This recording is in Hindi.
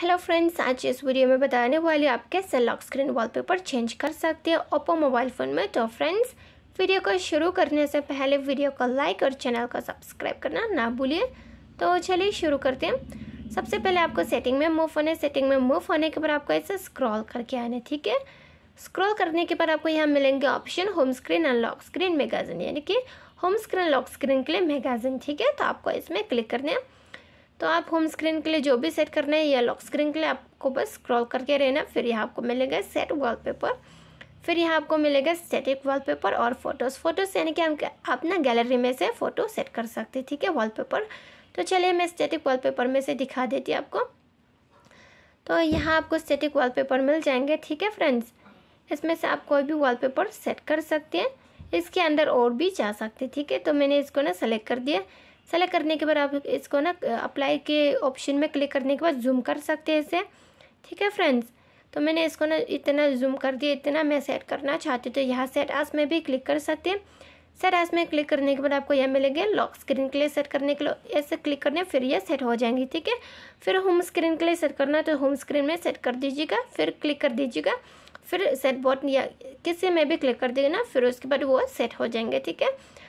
हेलो फ्रेंड्स आज इस वीडियो में बताने वाली आप कैसे लॉक स्क्रीन वॉलपेपर चेंज कर सकते हैं ओप्पो मोबाइल फ़ोन में तो फ्रेंड्स वीडियो को शुरू करने से पहले वीडियो को लाइक और चैनल को सब्सक्राइब करना ना भूलिए तो चलिए शुरू करते हैं सबसे पहले आपको सेटिंग में मूव होने सेटिंग में मूव होने के बाद आपको ऐसे स्क्रॉल करके आने ठीक है स्क्रॉल करने के बाद आपको यहाँ मिलेंगे option home screen and lock screen magazine यानी कि होम स्क्रीन लॉक स्क्रीन के लिए मेगाजन ठीक है तो आपको इसमें क्लिक करना है तो आप होम स्क्रीन के लिए जो भी सेट करना है या लॉक स्क्रीन के लिए आपको बस स्क्रॉल करके रहना फिर यहाँ आपको मिलेगा सेट वॉलपेपर फिर यहाँ आपको मिलेगा वॉल वॉलपेपर और फोटोज़ फोटोज़ यानी कि हम अपना गैलरी में से फ़ोटो सेट कर सकते ठीक है वॉलपेपर तो चलिए मैं वॉल वॉलपेपर में से दिखा देती हूँ आपको तो यहाँ आपको वॉल वॉलपेपर मिल जाएंगे ठीक है फ्रेंड्स इसमें से आप कोई भी वॉलपेपर सेट कर सकते हैं इसके अंदर और भी जा सकते ठीक है तो मैंने इसको ना सेलेक्ट कर दिया सेलेक्ट करने के बाद आप इसको ना अप्लाई के ऑप्शन में क्लिक करने के बाद जूम कर सकते हैं इसे ठीक है फ्रेंड्स तो मैंने इसको ना इतना जूम कर दिया इतना मैं सेट करना चाहती हूँ तो यहाँ सेट आज में भी क्लिक कर सकते हैं सेट आज में क्लिक करने के बाद आपको यह मिलेंगे लॉक स्क्रीन के लिए सेट करने के लिए ऐसे क्लिक करने फिर यह सेट हो जाएंगी ठीक है फिर होम स्क्रीन के लिए सेट करना तो होम स्क्रीन में सेट कर दीजिएगा फिर क्लिक कर दीजिएगा फिर सेट बॉटन या किसी में भी क्लिक कर देगा ना फिर उसके बाद वो सेट हो जाएंगे ठीक है